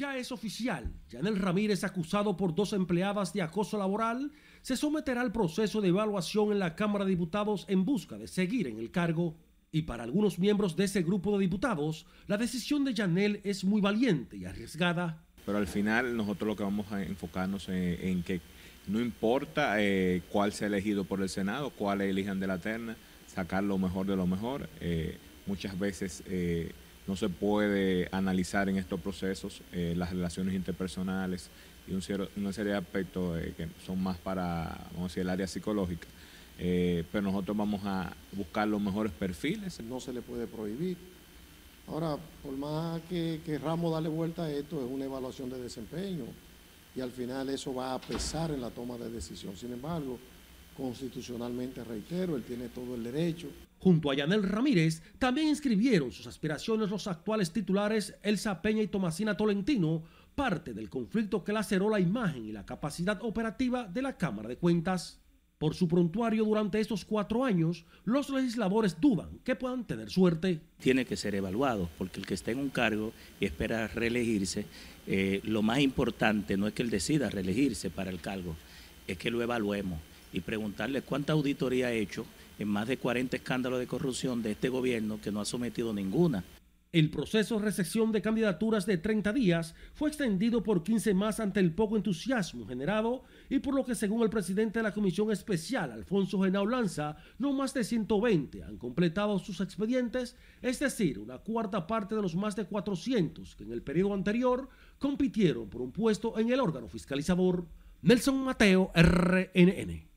Ya es oficial. Yanel Ramírez, acusado por dos empleadas de acoso laboral, se someterá al proceso de evaluación en la Cámara de Diputados en busca de seguir en el cargo. Y para algunos miembros de ese grupo de diputados, la decisión de Janel es muy valiente y arriesgada. Pero al final nosotros lo que vamos a enfocarnos en, que no importa eh, cuál sea elegido por el Senado, cuál elijan de la terna, sacar lo mejor de lo mejor. Eh, muchas veces... Eh, no se puede analizar en estos procesos eh, las relaciones interpersonales y un cierto, una serie de aspectos eh, que son más para, vamos a decir, el área psicológica. Eh, pero nosotros vamos a buscar los mejores perfiles. No se le puede prohibir. Ahora, por más que ramo darle vuelta a esto, es una evaluación de desempeño y al final eso va a pesar en la toma de decisión. Sin embargo, Constitucionalmente, reitero, él tiene todo el derecho. Junto a Yanel Ramírez, también inscribieron sus aspiraciones los actuales titulares Elsa Peña y Tomasina Tolentino, parte del conflicto que laceró la imagen y la capacidad operativa de la Cámara de Cuentas. Por su prontuario durante estos cuatro años, los legisladores dudan que puedan tener suerte. Tiene que ser evaluado, porque el que esté en un cargo y espera reelegirse, eh, lo más importante no es que él decida reelegirse para el cargo, es que lo evaluemos y preguntarle cuánta auditoría ha hecho en más de 40 escándalos de corrupción de este gobierno que no ha sometido ninguna. El proceso de recepción de candidaturas de 30 días fue extendido por 15 más ante el poco entusiasmo generado y por lo que según el presidente de la Comisión Especial, Alfonso Genao Lanza, no más de 120 han completado sus expedientes, es decir, una cuarta parte de los más de 400 que en el periodo anterior compitieron por un puesto en el órgano fiscalizador. Nelson Mateo, RNN.